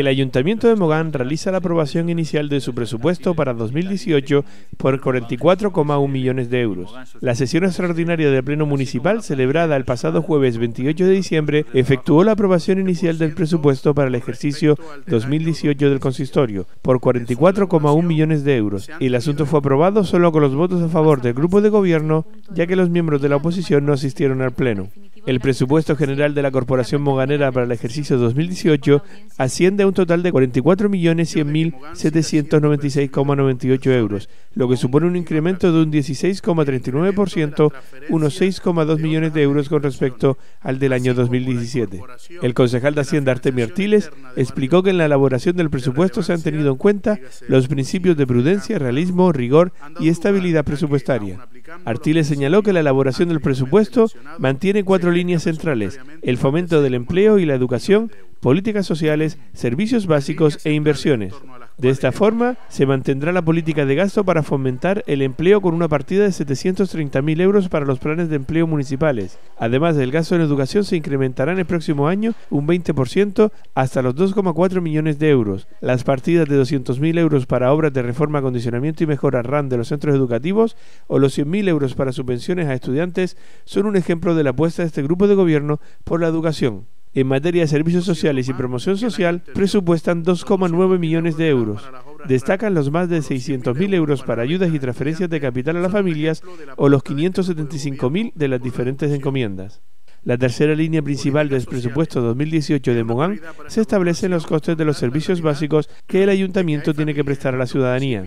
el Ayuntamiento de Mogán realiza la aprobación inicial de su presupuesto para 2018 por 44,1 millones de euros. La sesión extraordinaria del Pleno Municipal, celebrada el pasado jueves 28 de diciembre, efectuó la aprobación inicial del presupuesto para el ejercicio 2018 del consistorio por 44,1 millones de euros. El asunto fue aprobado solo con los votos a favor del grupo de gobierno, ya que los miembros de la oposición no asistieron al Pleno. El presupuesto general de la Corporación Moganera para el ejercicio 2018 asciende a un total de 44.100.796,98 euros, lo que supone un incremento de un 16,39%, unos 6,2 millones de euros con respecto al del año 2017. El concejal de Hacienda Artemio Artiles explicó que en la elaboración del presupuesto se han tenido en cuenta los principios de prudencia, realismo, rigor y estabilidad presupuestaria. Artiles señaló que la elaboración del presupuesto mantiene cuatro líneas centrales, el fomento del empleo y la educación, políticas sociales, servicios básicos e inversiones. De esta forma, se mantendrá la política de gasto para fomentar el empleo con una partida de 730.000 euros para los planes de empleo municipales. Además, el gasto en educación se incrementará en el próximo año un 20% hasta los 2,4 millones de euros. Las partidas de 200.000 euros para obras de reforma, acondicionamiento y mejora RAM de los centros educativos o los 100.000 euros para subvenciones a estudiantes son un ejemplo de la apuesta de este grupo de gobierno por la educación en materia de servicios sociales y promoción social presupuestan 2,9 millones de euros. Destacan los más de 600.000 euros para ayudas y transferencias de capital a las familias o los 575.000 de las diferentes encomiendas. La tercera línea principal del presupuesto 2018 de Mogán se establece en los costes de los servicios básicos que el ayuntamiento tiene que prestar a la ciudadanía.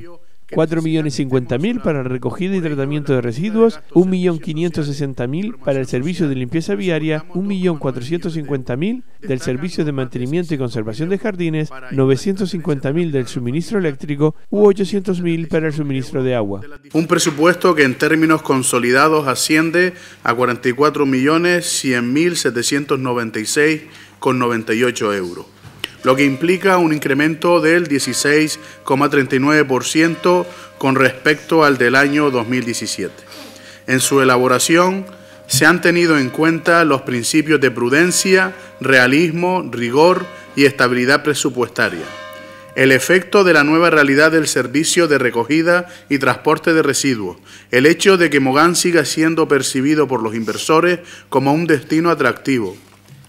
4 millones para recogida y tratamiento de residuos, 1.560.000 millón mil para el servicio de limpieza viaria, 1.450.000 millón mil del servicio de mantenimiento y conservación de jardines, 950.000 mil del suministro eléctrico u 800.000 mil para el suministro de agua. Un presupuesto que en términos consolidados asciende a 44.100.796,98 millones mil con euros lo que implica un incremento del 16,39% con respecto al del año 2017. En su elaboración se han tenido en cuenta los principios de prudencia, realismo, rigor y estabilidad presupuestaria. El efecto de la nueva realidad del servicio de recogida y transporte de residuos, el hecho de que Mogán siga siendo percibido por los inversores como un destino atractivo,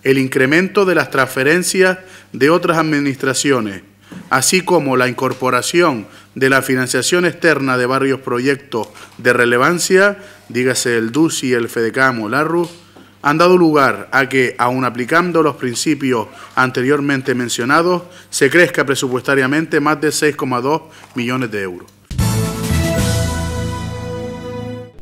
el incremento de las transferencias de otras administraciones, así como la incorporación de la financiación externa de varios proyectos de relevancia, dígase el DUCI, el FEDECAM o han dado lugar a que, aun aplicando los principios anteriormente mencionados, se crezca presupuestariamente más de 6,2 millones de euros.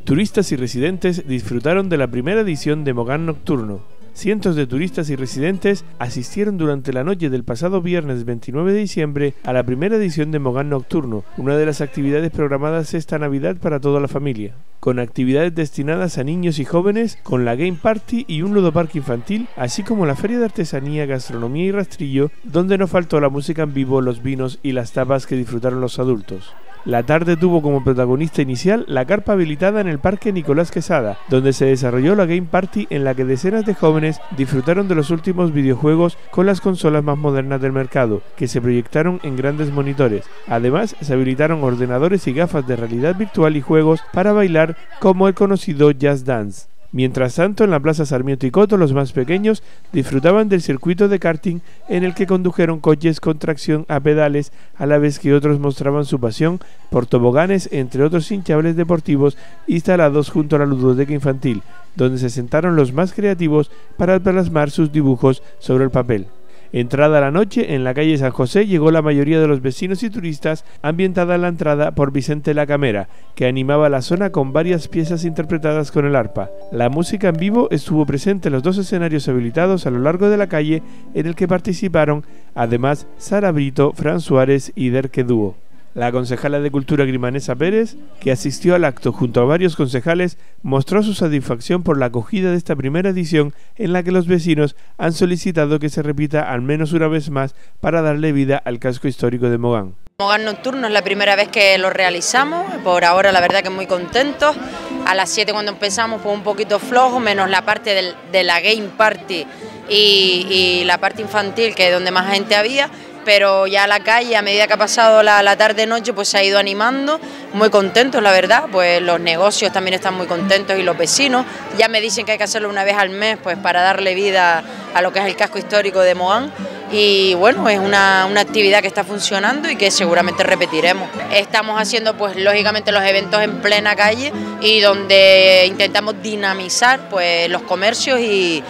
Turistas y residentes disfrutaron de la primera edición de Mogán Nocturno, Cientos de turistas y residentes asistieron durante la noche del pasado viernes 29 de diciembre a la primera edición de Mogán Nocturno, una de las actividades programadas esta Navidad para toda la familia con actividades destinadas a niños y jóvenes, con la Game Party y un parque infantil, así como la feria de artesanía, gastronomía y rastrillo, donde no faltó la música en vivo, los vinos y las tapas que disfrutaron los adultos. La tarde tuvo como protagonista inicial la carpa habilitada en el Parque Nicolás Quesada, donde se desarrolló la Game Party en la que decenas de jóvenes disfrutaron de los últimos videojuegos con las consolas más modernas del mercado, que se proyectaron en grandes monitores. Además, se habilitaron ordenadores y gafas de realidad virtual y juegos para bailar como el conocido Jazz Dance. Mientras tanto, en la Plaza Sarmiento y Coto, los más pequeños disfrutaban del circuito de karting en el que condujeron coches con tracción a pedales, a la vez que otros mostraban su pasión por toboganes, entre otros hinchables deportivos instalados junto a la ludoteca infantil, donde se sentaron los más creativos para plasmar sus dibujos sobre el papel. Entrada la noche, en la calle San José llegó la mayoría de los vecinos y turistas, ambientada la entrada por Vicente La Camera, que animaba la zona con varias piezas interpretadas con el arpa. La música en vivo estuvo presente en los dos escenarios habilitados a lo largo de la calle, en el que participaron además Sara Brito, Fran Suárez y Derque Dúo. La concejala de Cultura Grimanesa Pérez, que asistió al acto junto a varios concejales, mostró su satisfacción por la acogida de esta primera edición en la que los vecinos han solicitado que se repita al menos una vez más para darle vida al casco histórico de Mogán. Mogán Nocturno es la primera vez que lo realizamos, por ahora la verdad que muy contentos. A las 7 cuando empezamos fue un poquito flojo, menos la parte de la game party y, y la parte infantil que es donde más gente había, pero ya la calle, a medida que ha pasado la, la tarde-noche, pues se ha ido animando, muy contentos, la verdad, pues los negocios también están muy contentos y los vecinos. Ya me dicen que hay que hacerlo una vez al mes, pues para darle vida a lo que es el casco histórico de Moán y bueno, es una, actividad que está funcionando y que seguramente repetiremos. Estamos haciendo pues lógicamente los eventos en plena calle y donde intentamos dinamizar pues los comercios y,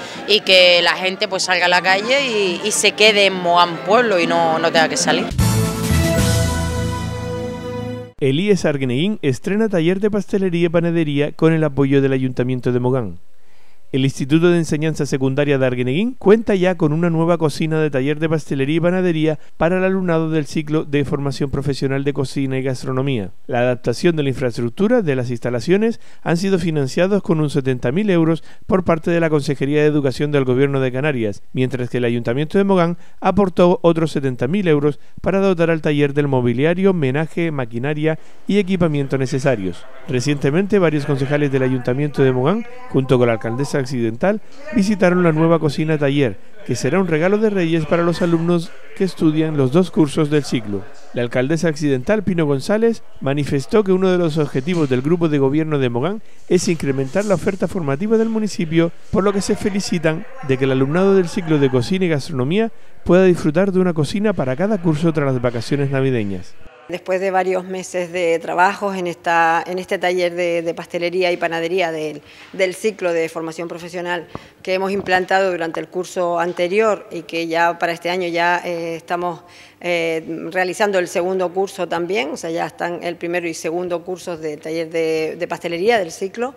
que la gente pues salga a la calle y, se quede en Mogán Pueblo y no, no tenga que salir. Elías Sargnein estrena taller de pastelería y panadería con el apoyo del Ayuntamiento de Mogán. El Instituto de Enseñanza Secundaria de Arguineguín cuenta ya con una nueva cocina de taller de pastelería y panadería para el alumnado del ciclo de formación profesional de cocina y gastronomía. La adaptación de la infraestructura de las instalaciones han sido financiados con un 70.000 euros por parte de la Consejería de Educación del Gobierno de Canarias, mientras que el Ayuntamiento de Mogán aportó otros 70.000 euros para dotar al taller del mobiliario, menaje, maquinaria y equipamiento necesarios. Recientemente, varios concejales del Ayuntamiento de Mogán, junto con la alcaldesa Accidental visitaron la nueva cocina taller, que será un regalo de Reyes para los alumnos que estudian los dos cursos del ciclo. La alcaldesa accidental Pino González manifestó que uno de los objetivos del grupo de gobierno de Mogán es incrementar la oferta formativa del municipio, por lo que se felicitan de que el alumnado del ciclo de cocina y gastronomía pueda disfrutar de una cocina para cada curso tras las vacaciones navideñas. Después de varios meses de trabajos en, esta, en este taller de, pastelería y panadería del, ciclo de formación profesional que hemos implantado durante el curso anterior y que ya para este año ya eh, estamos eh, realizando el segundo curso también, o sea, ya están el primero y segundo cursos de taller de pastelería del ciclo.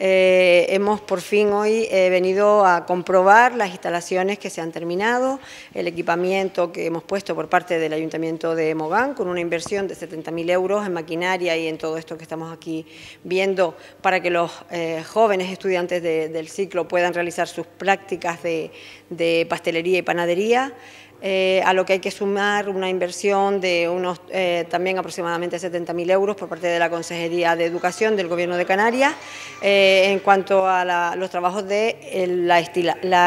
Eh, hemos por fin hoy eh, venido a comprobar las instalaciones que se han terminado, el equipamiento que hemos puesto por parte del Ayuntamiento de Mogán con una inversión de 70.000 euros en maquinaria y en todo esto que estamos aquí viendo para que los eh, jóvenes estudiantes del ciclo puedan realizar sus prácticas de pastelería y panadería. Eh, a lo que hay que sumar una inversión de unos eh, también aproximadamente 70.000 euros por parte de la Consejería de Educación del Gobierno de Canarias eh, en cuanto a los trabajos de la,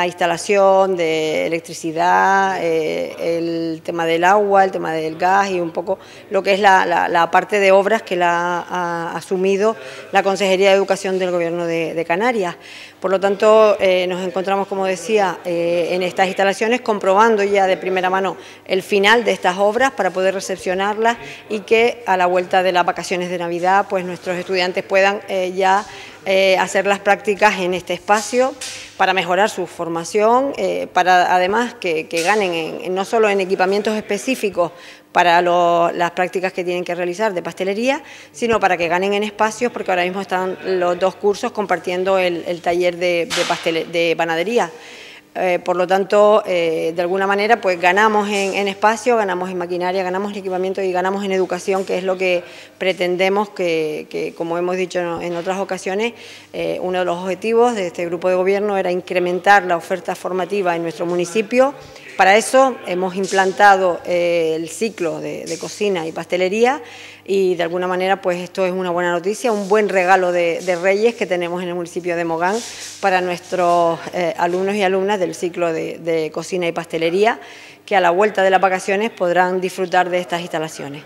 instalación de electricidad, el tema del agua, el tema del gas y un poco lo que es la, parte de obras que la ha, asumido la Consejería de Educación del Gobierno de Canarias. Por lo tanto, eh, nos encontramos, como decía, eh, en estas instalaciones comprobando ya de primera mano el final de estas obras para poder recepcionarlas y que a la vuelta de las vacaciones de Navidad, pues nuestros estudiantes puedan eh, ya hacer las prácticas en este espacio para mejorar su formación, para además que, ganen no solo en equipamientos específicos para las prácticas que tienen que realizar de pastelería, sino para que ganen en espacios, porque ahora mismo están los dos cursos compartiendo el, taller de, de panadería. Eh, por lo tanto, eh, de alguna manera, pues ganamos en, espacio, ganamos en maquinaria, ganamos en equipamiento y ganamos en educación, que es lo que pretendemos que, como hemos dicho en otras ocasiones, eh, uno de los objetivos de este grupo de gobierno era incrementar la oferta formativa en nuestro municipio para eso hemos implantado eh, el ciclo de, cocina y pastelería y de alguna manera pues esto es una buena noticia, un buen regalo de, Reyes que tenemos en el municipio de Mogán para nuestros eh, alumnos y alumnas del ciclo de, de cocina y pastelería que a la vuelta de las vacaciones podrán disfrutar de estas instalaciones.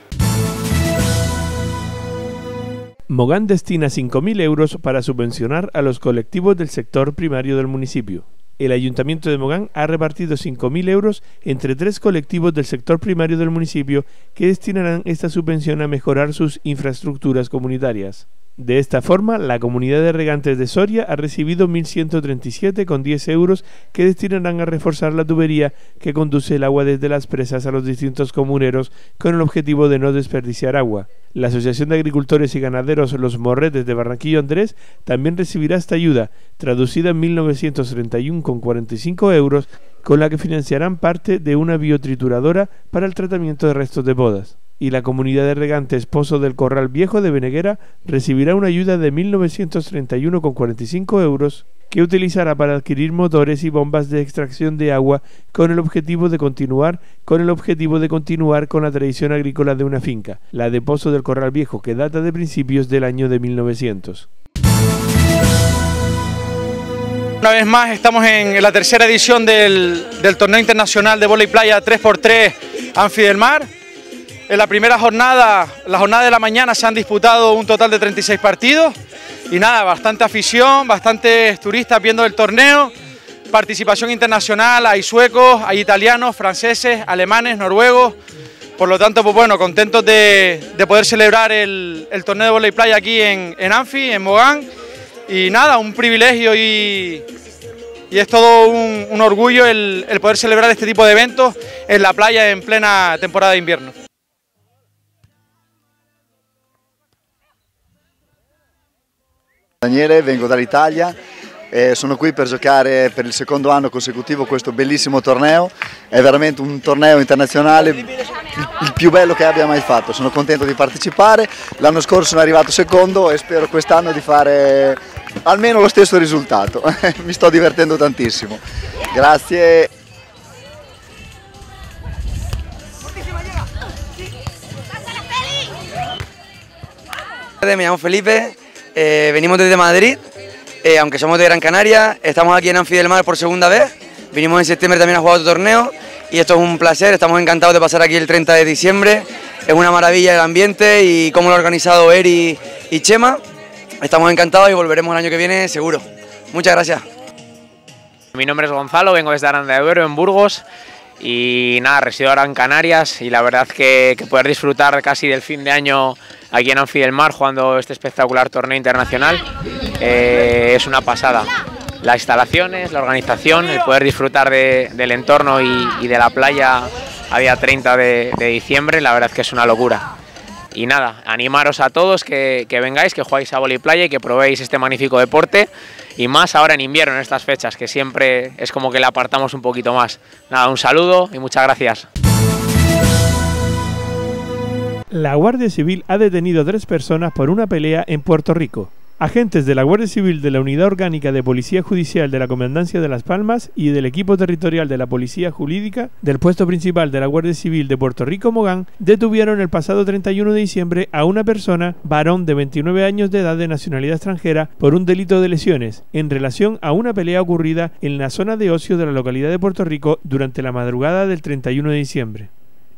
Mogán destina 5.000 euros para subvencionar a los colectivos del sector primario del municipio el Ayuntamiento de Mogán ha repartido 5.000 euros entre tres colectivos del sector primario del municipio que destinarán esta subvención a mejorar sus infraestructuras comunitarias. De esta forma, la comunidad de regantes de Soria ha recibido 1.137,10 euros que destinarán a reforzar la tubería que conduce el agua desde las presas a los distintos comuneros con el objetivo de no desperdiciar agua. La Asociación de Agricultores y Ganaderos Los Morretes de Barranquillo Andrés también recibirá esta ayuda, traducida en 1931,45 euros, con la que financiarán parte de una biotrituradora para el tratamiento de restos de bodas y la comunidad de regantes Pozo del Corral Viejo de Beneguera recibirá una ayuda de 1.931,45 euros que utilizará para adquirir motores y bombas de extracción de agua con el objetivo de continuar con el objetivo de continuar con la tradición agrícola de una finca, la de Pozo del Corral Viejo, que data de principios del año de 1900. Una vez más estamos en la tercera edición del, torneo internacional de y playa 3x3 Anfidelmar Mar. En la primera jornada, la jornada de la mañana, se han disputado un total de 36 partidos y nada, bastante afición, bastantes turistas viendo el torneo, participación internacional, hay suecos, hay italianos, franceses, alemanes, noruegos, por lo tanto, pues bueno, contentos de, poder celebrar el, torneo de volei playa aquí en, Anfi, en Mogán y nada, un privilegio y, es todo un, orgullo el poder celebrar este tipo de eventos en la playa en plena temporada de invierno. Daniele, vengo dall'Italia e eh, sono qui per giocare per il secondo anno consecutivo questo bellissimo torneo, è veramente un torneo internazionale il più bello che abbia mai fatto, sono contento di partecipare, l'anno scorso sono arrivato secondo e spero quest'anno di fare almeno lo stesso risultato, mi sto divertendo tantissimo, grazie. Mi chiamo Felipe, Eh, venimos desde Madrid, eh, aunque somos de Gran Canaria, estamos aquí en Anfi del Mar por segunda vez, vinimos en septiembre también a jugar otro torneo y esto es un placer, estamos encantados de pasar aquí el 30 de diciembre, es una maravilla el ambiente y cómo lo ha organizado Eri y Chema, estamos encantados y volveremos el año que viene seguro. Muchas gracias. Mi nombre es Gonzalo, vengo desde Aranda de Duero, en Burgos y nada, resido ahora en Canarias y la verdad que poder disfrutar casi del fin de año aquí en Anfi del Mar jugando este espectacular torneo internacional. Eh, es una pasada. Las instalaciones, la organización, el poder disfrutar del entorno y, de la playa a día 30 de, diciembre, la verdad es que es una locura. Y nada, animaros a todos que, vengáis, que jugáis a y playa y que probéis este magnífico deporte. Y más ahora en invierno, en estas fechas, que siempre es como que le apartamos un poquito más. Nada, un saludo y muchas gracias la Guardia Civil ha detenido a tres personas por una pelea en Puerto Rico. Agentes de la Guardia Civil de la Unidad Orgánica de Policía Judicial de la Comandancia de Las Palmas y del equipo territorial de la Policía Jurídica del puesto principal de la Guardia Civil de Puerto Rico Mogán detuvieron el pasado 31 de diciembre a una persona, varón de 29 años de edad de nacionalidad extranjera, por un delito de lesiones en relación a una pelea ocurrida en la zona de ocio de la localidad de Puerto Rico durante la madrugada del 31 de diciembre.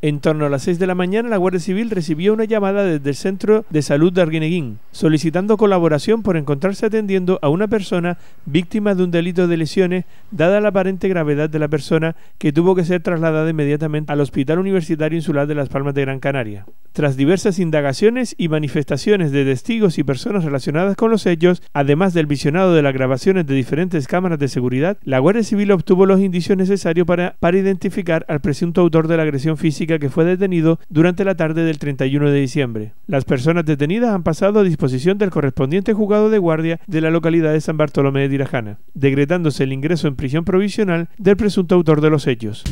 En torno a las 6 de la mañana, la Guardia Civil recibió una llamada desde el Centro de Salud de Arguineguín, solicitando colaboración por encontrarse atendiendo a una persona víctima de un delito de lesiones, dada la aparente gravedad de la persona, que tuvo que ser trasladada inmediatamente al Hospital Universitario Insular de Las Palmas de Gran Canaria. Tras diversas indagaciones y manifestaciones de testigos y personas relacionadas con los hechos, además del visionado de las grabaciones de diferentes cámaras de seguridad, la Guardia Civil obtuvo los indicios necesarios para, para identificar al presunto autor de la agresión física que fue detenido durante la tarde del 31 de diciembre. Las personas detenidas han pasado a disposición del correspondiente juzgado de guardia de la localidad de San Bartolomé de Tirajana, decretándose el ingreso en prisión provisional del presunto autor de los hechos.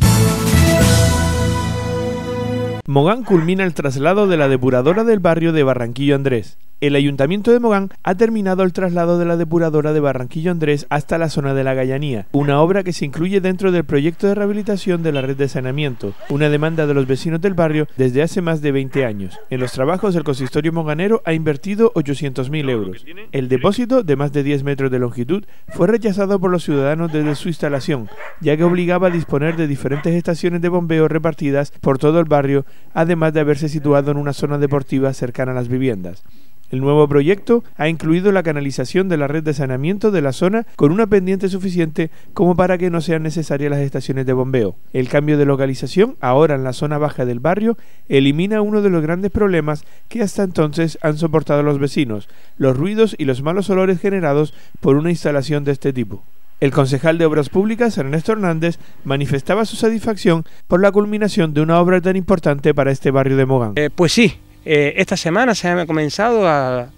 Mogán culmina el traslado de la depuradora del barrio de Barranquillo Andrés el Ayuntamiento de Mogán ha terminado el traslado de la depuradora de Barranquillo Andrés hasta la zona de la Gallanía, una obra que se incluye dentro del proyecto de rehabilitación de la red de saneamiento, una demanda de los vecinos del barrio desde hace más de 20 años. En los trabajos el consistorio moganero ha invertido 800.000 euros. El depósito, de más de 10 metros de longitud, fue rechazado por los ciudadanos desde su instalación, ya que obligaba a disponer de diferentes estaciones de bombeo repartidas por todo el barrio, además de haberse situado en una zona deportiva cercana a las viviendas. El nuevo proyecto ha incluido la canalización de la red de saneamiento de la zona con una pendiente suficiente como para que no sean necesarias las estaciones de bombeo. El cambio de localización, ahora en la zona baja del barrio, elimina uno de los grandes problemas que hasta entonces han soportado los vecinos, los ruidos y los malos olores generados por una instalación de este tipo. El concejal de Obras Públicas, Ernesto Hernández, manifestaba su satisfacción por la culminación de una obra tan importante para este barrio de Mogán. Eh, pues sí, eh, esta semana se ha comenzado a,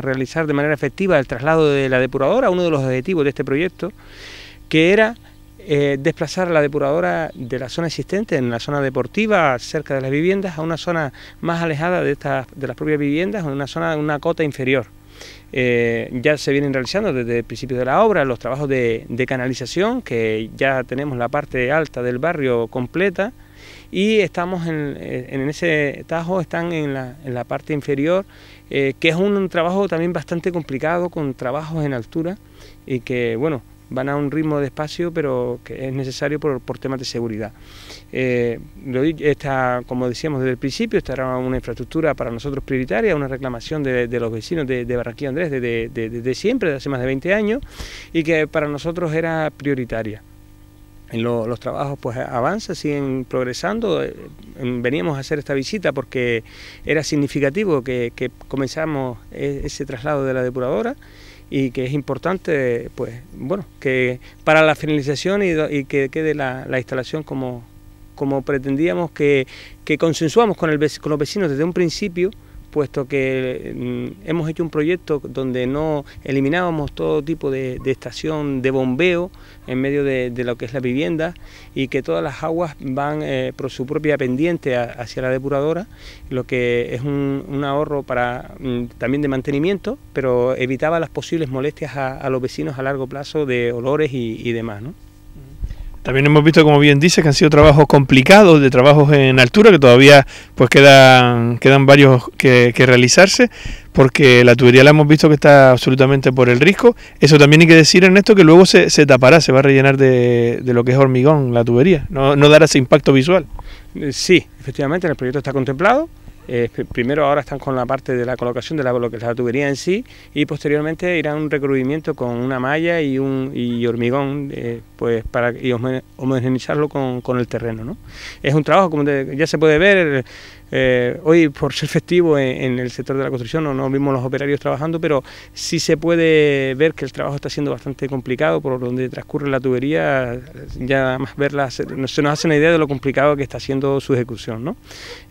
realizar de manera efectiva el traslado de la depuradora, uno de los objetivos de este proyecto, que era eh, desplazar la depuradora de la zona existente, en la zona deportiva, cerca de las viviendas, a una zona más alejada de, de las propias viviendas, en una zona, una cota inferior. Eh, ya se vienen realizando desde el principio de la obra los trabajos de canalización, que ya tenemos la parte alta del barrio completa, y estamos eh, en, ese tajo, están en la, en la parte inferior, eh, que es un, trabajo también bastante complicado con trabajos en altura y que, bueno, van a un ritmo despacio, pero que es necesario por, temas de seguridad. Eh, esta, como decíamos desde el principio, esta era una infraestructura para nosotros prioritaria, una reclamación de, los vecinos de, Barranquilla Andrés desde siempre, desde hace más de 20 años, y que para nosotros era prioritaria. En los trabajos pues avanza, siguen progresando. Eh, veníamos a hacer esta visita porque era significativo que, que comenzamos e, ese traslado de la depuradora y que es importante, pues, bueno, que para la finalización y, y que quede la, instalación como, como pretendíamos, que, que consensuamos con, el, con los vecinos desde un principio puesto que mm, hemos hecho un proyecto donde no eliminábamos todo tipo de, estación de bombeo en medio de, lo que es la vivienda y que todas las aguas van eh, por su propia pendiente hacia la depuradora, lo que es un, ahorro mm, también de mantenimiento, pero evitaba las posibles molestias a, los vecinos a largo plazo de olores y, y demás. ¿no? También hemos visto, como bien dice, que han sido trabajos complicados, de trabajos en altura, que todavía pues quedan, quedan varios que, realizarse, porque la tubería la hemos visto que está absolutamente por el risco. Eso también hay que decir, Ernesto, que luego se, se tapará, se va a rellenar de, de, lo que es hormigón la tubería, no, no dará ese impacto visual. Eh, sí, efectivamente, el proyecto está contemplado eh, primero ahora están con la parte de la colocación de la, la tubería en sí y posteriormente irán un recubrimiento con una malla y un y hormigón eh, pues para y homogeneizarlo con, el terreno. ¿no? Es un trabajo, como ya se puede ver, eh, hoy, por ser festivo en, el sector de la construcción, no, vimos los operarios trabajando, pero sí se puede ver que el trabajo está siendo bastante complicado por donde transcurre la tubería. Ya más verla se, nos hace una idea de lo complicado que está siendo su ejecución. ¿no?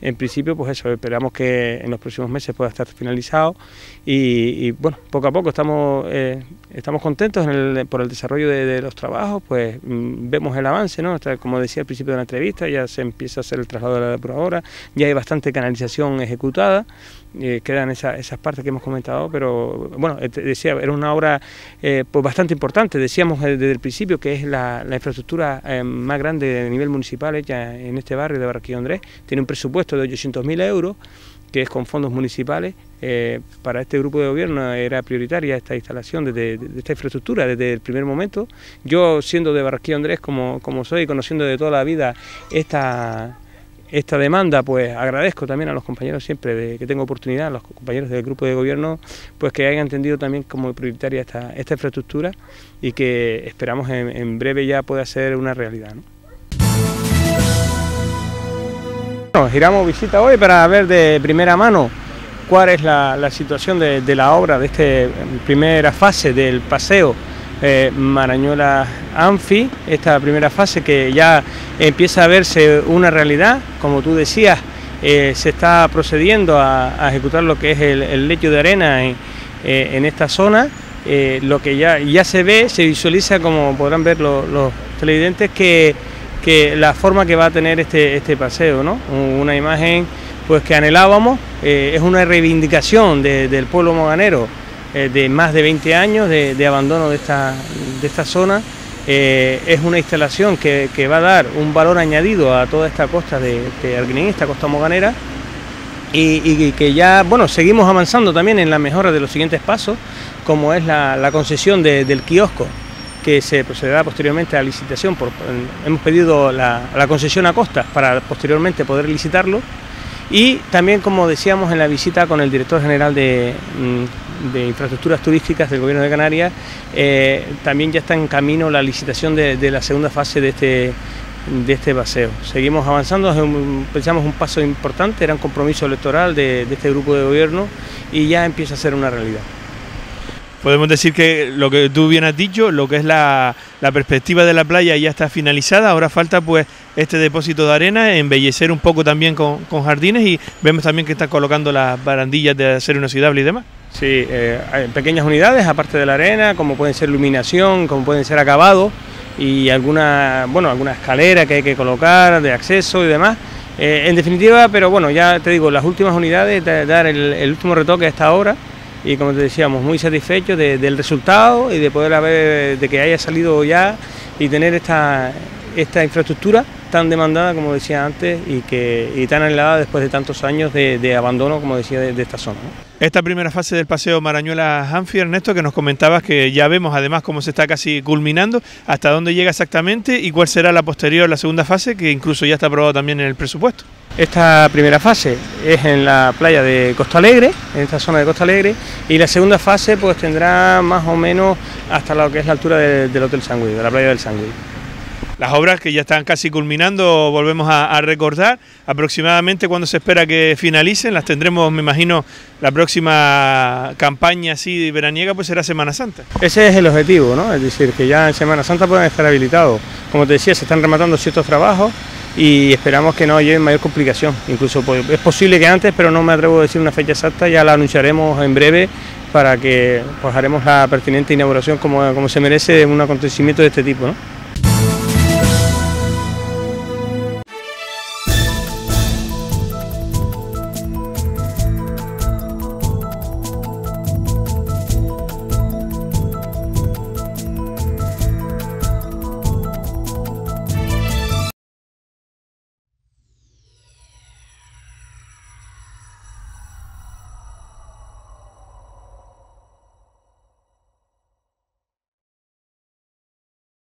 En principio, pues eso, esperamos que en los próximos meses pueda estar finalizado y, bueno, poco a poco estamos eh, estamos contentos por el desarrollo de, los trabajos, pues mm, vemos el avance, ¿no? como decía al principio de la entrevista, ya se empieza a hacer el traslado de la depuradora, ya hay bastante canalización ejecutada, eh, quedan esas partes que hemos comentado, pero bueno, eh, decía, era una obra eh, pues bastante importante, decíamos desde el principio que es la, infraestructura más grande a nivel municipal hecha en este barrio de Barquillo Andrés, tiene un presupuesto de 800.000 euros, que es con fondos municipales, eh, para este grupo de gobierno era prioritaria esta instalación, desde, de esta infraestructura desde el primer momento. Yo siendo de Barranquilla Andrés como, como soy, conociendo de toda la vida esta, esta demanda, pues agradezco también a los compañeros siempre de, que tengo oportunidad, a los compañeros del grupo de gobierno, pues que hayan entendido también como prioritaria esta, esta infraestructura y que esperamos en, breve ya pueda ser una realidad. Bueno, giramos visita hoy para ver de primera mano cuál es la, situación de, la obra de esta primera fase del paseo eh, Marañola Anfi, esta primera fase que ya empieza a verse una realidad, como tú decías, eh, se está procediendo a, ejecutar lo que es el, lecho de arena en, eh, esta zona. Eh, lo que ya, ya se ve, se visualiza, como podrán ver los televidentes, que que la forma que va a tener este, este paseo, ¿no? Una imagen pues que anhelábamos, eh, es una reivindicación del pueblo moganero eh, de más de 20 años de, abandono de esta, de esta zona. Eh, es una instalación que, va a dar un valor añadido a toda esta costa de, de esta costa moganera, y, que ya, bueno, seguimos avanzando también en la mejora de los siguientes pasos, como es la, concesión del kiosco que se procederá posteriormente a licitación. hemos pedido la, concesión a costas para posteriormente poder licitarlo y también, como decíamos en la visita con el director general de, mm, infraestructuras turísticas del Gobierno de Canarias, eh, también ya está en camino la licitación de, la segunda fase de este, de este paseo. Seguimos avanzando, pensamos un paso importante, era un compromiso electoral de este grupo de gobierno y ya empieza a ser una realidad podemos decir que lo que tú bien has dicho, lo que es la, perspectiva de la playa ya está finalizada, ahora falta pues este depósito de arena, embellecer un poco también con, jardines y vemos también que están colocando las barandillas de acero inoxidable y demás. Sí, en eh, pequeñas unidades, aparte de la arena, como pueden ser iluminación, como pueden ser acabados y alguna, bueno, alguna escalera que hay que colocar de acceso y demás. Eh, en definitiva, pero bueno, ya te digo, las últimas unidades, dar el, el último retoque a esta obra y como te decíamos, muy satisfechos del resultado y de poder haber, de que haya salido ya y tener esta, esta infraestructura tan demandada, como decía antes, y, que, tan anhelada después de tantos años de, abandono, como decía, de, esta zona. Esta primera fase del paseo Marañuela-Hanfi, Ernesto, que nos comentabas que ya vemos además cómo se está casi culminando, hasta dónde llega exactamente y cuál será la posterior, la segunda fase, que incluso ya está aprobado también en el presupuesto. Esta primera fase es en la playa de Costa Alegre, en esta zona de Costa Alegre, y la segunda fase pues tendrá más o menos hasta lo que es la altura del Hotel Sangüí, de la playa del Sangüí las obras que ya están casi culminando, volvemos a, recordar. Aproximadamente cuando se espera que finalicen, las tendremos, me imagino, la próxima campaña así veraniega, pues será Semana Santa. Ese es el objetivo, ¿no? Es decir, que ya en Semana Santa puedan estar habilitados. Como te decía, se están rematando ciertos trabajos y esperamos que no lleven mayor complicación. Incluso pues, es posible que antes, pero no me atrevo a decir una fecha exacta, ya la anunciaremos en breve para que pues, haremos la pertinente inauguración como, como se merece en un acontecimiento de este tipo, ¿no?